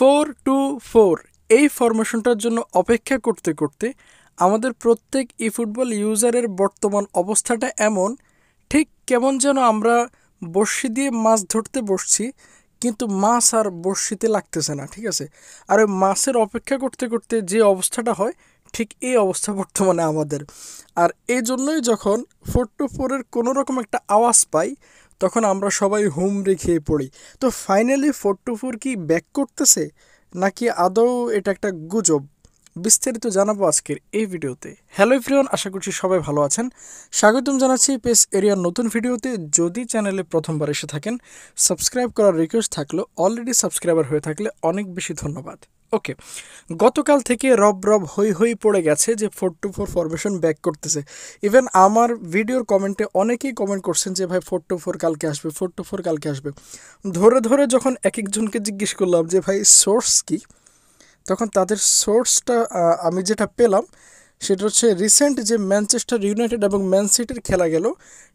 four two four এই ফরমেশনটার জন্য অপেক্ষা করতে করতে আমাদের প্রত্যেক ই ফুটবল ইউজারের বর্তমান অবস্থাটা এমন ঠিক কেমন যেন আমরা বর্ষি দিয়ে মাছ ধরতে বসছি কিন্তু মাছ আর বর্ষিতে লাগতেছে না ঠিক আছে আর ওই মাছের অপেক্ষা করতে করতে যে অবস্থাটা হয় ঠিক এই অবস্থা বর্তমানে আমাদের আর এই জন্যই যখন ফোর টু ফোরের কোনোরকম একটা আওয়াজ পাই তখন আমরা সবাই হুমড়ে খেয়ে পড়ি তো ফাইনালি ফোর টু ফোর কি ব্যাক করতেছে নাকি আদৌ এটা একটা গুজব বিস্তারিত জানাবো আজকের এই ভিডিওতে হ্যালো ফ্রিওয়ান আশা করছি সবাই ভালো আছেন স্বাগতম জানাচ্ছি পেস এরিয়ার নতুন ভিডিওতে যদি চ্যানেলে প্রথমবার এসে থাকেন সাবস্ক্রাইব করার রিকোয়েস্ট থাকলেও অলরেডি সাবস্ক্রাইবার হয়ে থাকলে অনেক বেশি ধন্যবাদ ওকে গতকাল থেকে রব রব হই হই পড়ে গেছে যে four two four formation back করতেছে ইভেন আমার ভিডিওর কমেন্টে অনেকেই কমেন্ট করছেন যে ভাই ফোর টু ফোর কালকে আসবে ফোর টু ফোর কালকে আসবে ধরে ধরে যখন এক একজনকে জিজ্ঞেস করলাম যে ভাই সোর্স কি তখন তাদের সোর্সটা আমি যেটা পেলাম সেটা হচ্ছে রিসেন্ট যে ম্যানচেস্টার ইউনাইটেড এবং ম্যান সিটির খেলা গেল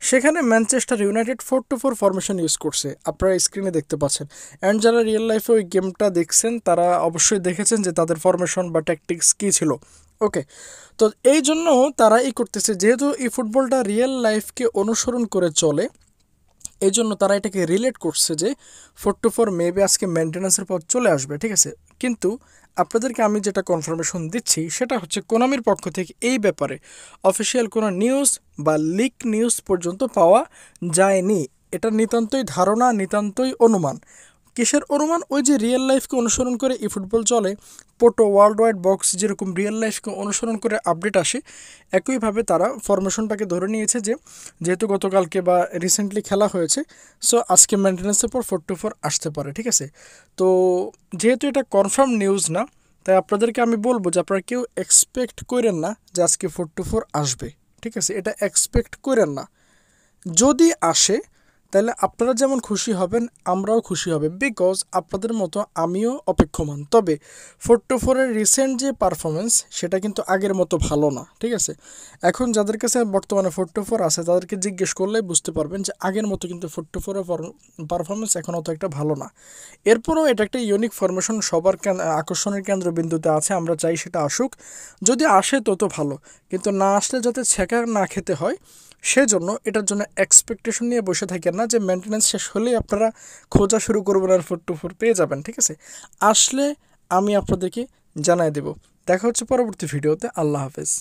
সেখানে Manchester United four two four formation use করছে আপনারা স্ক্রিনে দেখতে পাচ্ছেন অ্যান্ড যারা রিয়েল লাইফে ওই গেমটা দেখছেন তারা অবশ্যই দেখেছেন যে তাদের ফরমেশন বা ট্যাকটিক্স কী ছিল ওকে তো এই জন্য তারা ই করতেছে যেহেতু এই ফুটবলটা রিয়েল লাইফকে অনুসরণ করে চলে এই জন্য তারা এটাকে রিলেট করছে যে ফোর টু ফোর মেবি আজকে মেনটেন্সের পর চলে আসবে ঠিক আছে কিন্তু আপনাদেরকে আমি যেটা কনফার্মেশন দিচ্ছি সেটা হচ্ছে কোনামির পক্ষ থেকে এই ব্যাপারে অফিসিয়াল কোনো নিউজ বা লিক নিউজ পর্যন্ত পাওয়া যায়নি এটা নিতান্তই ধারণা নিতান্তই অনুমান কিসের অনুমান ওই যে রিয়েল লাইফকে অনুসরণ করে ই ফুটবল চলে পোটো ওয়ার্ল্ড ওয়াইড বক্স যেরকম রিয়েল লাইফকে অনুসরণ করে আপডেট আসে একইভাবে তারা ফরমেশনটাকে ধরে নিয়েছে যে যেহেতু গতকালকে বা রিসেন্টলি খেলা হয়েছে সো আজকে মেনটেন্সের পর ফোর টু ফোর আসতে পারে ঠিক আছে তো যেহেতু এটা কনফার্ম নিউজ না তাই আপনাদেরকে আমি বলবো যে আপনারা কেউ এক্সপেক্ট করেন না যে আজকে ফোর টু ফোর আসবে ঠিক আছে এটা এক্সপেক্ট করেন না যদি আসে তাহলে আপনারা যেমন খুশি হবেন আমরাও খুশি হবে বিকজ আপনাদের মতো আমিও অপেক্ষমান তবে ফোর টু ফোরের রিসেন্ট যে পারফরমেন্স সেটা কিন্তু আগের মতো ভালো না ঠিক আছে এখন যাদের কাছে বর্তমানে ফোর টু ফোর আছে তাদেরকে জিজ্ঞেস করলে বুঝতে পারবেন যে আগের মতো কিন্তু ফোর টু ফোরের পারফরমেন্স এখন অত একটা ভালো না এরপরও এটা একটা ইউনিক ফরমেশন সবার আকর্ষণের কেন্দ্রবিন্দুতে আছে আমরা চাই সেটা আসুক যদি আসে তত ভালো কিন্তু না আসলে যাতে ছেঁকা না খেতে হয় সেজন্য এটার জন্য এক্সপেকটেশন নিয়ে বসে থাকেন না যে মেনটেন্স শেষ হলেই আপনারা খোঁজা শুরু করবেন আর ফোর টু ফোর পেয়ে যাবেন ঠিক আছে আসলে আমি আপনাদেরকে জানাই দেব দেখা হচ্ছে পরবর্তী ভিডিওতে আল্লাহ হাফেজ